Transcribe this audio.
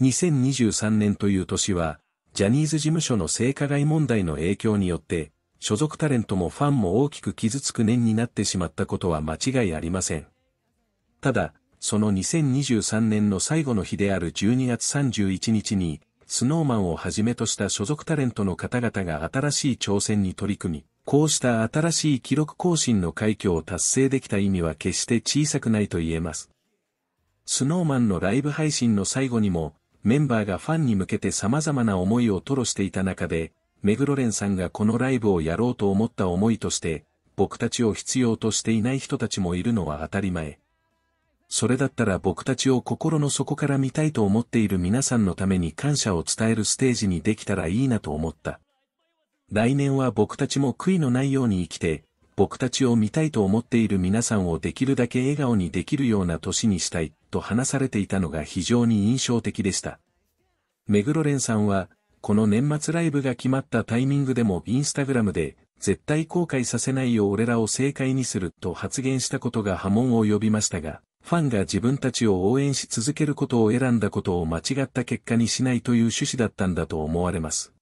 2023年という年は、ジャニーズ事務所の性加害問題の影響によって、所属タレントもファンも大きく傷つく年になってしまったことは間違いありません。ただ、その2023年の最後の日である12月31日に、スノーマンをはじめとした所属タレントの方々が新しい挑戦に取り組み、こうした新しい記録更新の快挙を達成できた意味は決して小さくないと言えます。スノーマンのライブ配信の最後にも、メンバーがファンに向けて様々な思いを吐露していた中で、目黒蓮さんがこのライブをやろうと思った思いとして、僕たちを必要としていない人たちもいるのは当たり前。それだったら僕たちを心の底から見たいと思っている皆さんのために感謝を伝えるステージにできたらいいなと思った。来年は僕たちも悔いのないように生きて、僕たちを見たいと思っている皆さんをできるだけ笑顔にできるような年にしたい、と話されていたのが非常に印象的でした。目黒蓮さんは、この年末ライブが決まったタイミングでもインスタグラムで、絶対後悔させないよ俺らを正解にすると発言したことが波紋を呼びましたが、ファンが自分たちを応援し続けることを選んだことを間違った結果にしないという趣旨だったんだと思われます。